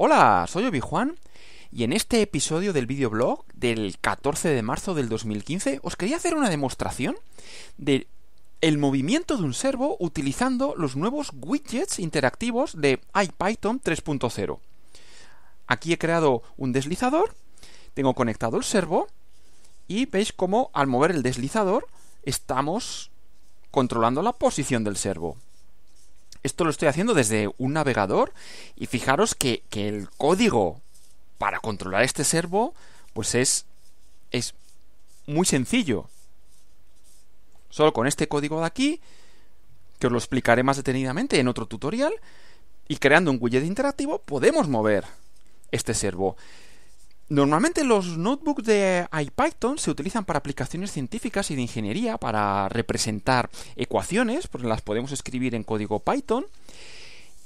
Hola, soy Obi-Juan y en este episodio del videoblog del 14 de marzo del 2015 os quería hacer una demostración de el movimiento de un servo utilizando los nuevos widgets interactivos de IPython 3.0. Aquí he creado un deslizador, tengo conectado el servo y veis cómo al mover el deslizador estamos controlando la posición del servo. Esto lo estoy haciendo desde un navegador y fijaros que, el código para controlar este servo pues es, es muy sencillo. Solo con este código de aquí, que os lo explicaré más detenidamente en otro tutorial, y creando un widget interactivo podemos mover este servo. Normalmente los notebooks de IPython se utilizan para aplicaciones científicas y de ingeniería, para representar ecuaciones, porque las podemos escribir en código Python.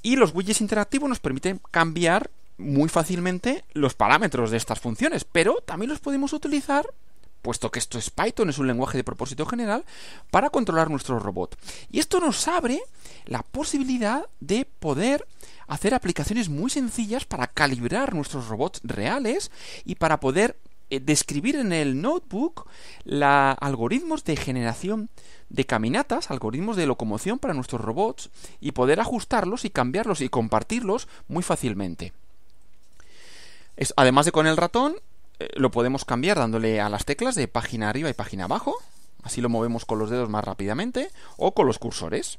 Y los widgets interactivos nos permiten cambiar muy fácilmente los parámetros de estas funciones, pero también los podemos utilizar, puesto que esto es Python, es un lenguaje de propósito general, para controlar nuestro robot. Y esto nos abre la posibilidad de poder hacer aplicaciones muy sencillas para calibrar nuestros robots reales y para poder eh, describir en el notebook algoritmos de generación de caminatas, algoritmos de locomoción para nuestros robots y poder ajustarlos y cambiarlos y compartirlos muy fácilmente. además de con el ratón, eh, lo podemos cambiar dándole a las teclas de página arriba y página abajo. Así lo movemos con los dedos más rápidamente o con los cursores.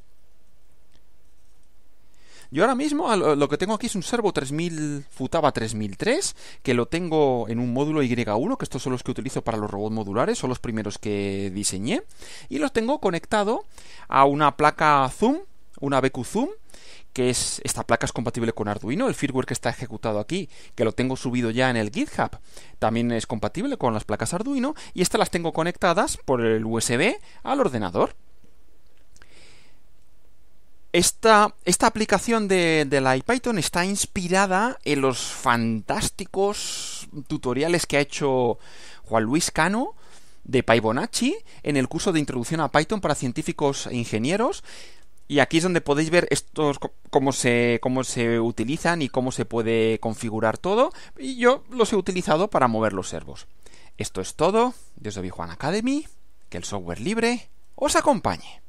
Yo ahora mismo lo que tengo aquí es un servo 3000 Futaba 3003, que lo tengo en un módulo Y1, que estos son los que utilizo para los robots modulares, son los primeros que diseñé, y los tengo conectado a una placa Zoom, una BQ Zoom, que es esta placa es compatible con Arduino, el firmware que está ejecutado aquí, que lo tengo subido ya en el GitHub, también es compatible con las placas Arduino y estas las tengo conectadas por el USB al ordenador. Esta, aplicación de, la IPython está inspirada en los fantásticos tutoriales que ha hecho Juan Luis Cano de Paibonacci en el curso de introducción a Python para científicos e ingenieros. Y aquí es donde podéis ver estos cómo se, cómo se utilizan y cómo se puede configurar todo. Y yo los he utilizado para mover los servos. Esto es todo. desde soy Juan Academy. Que el software libre os acompañe.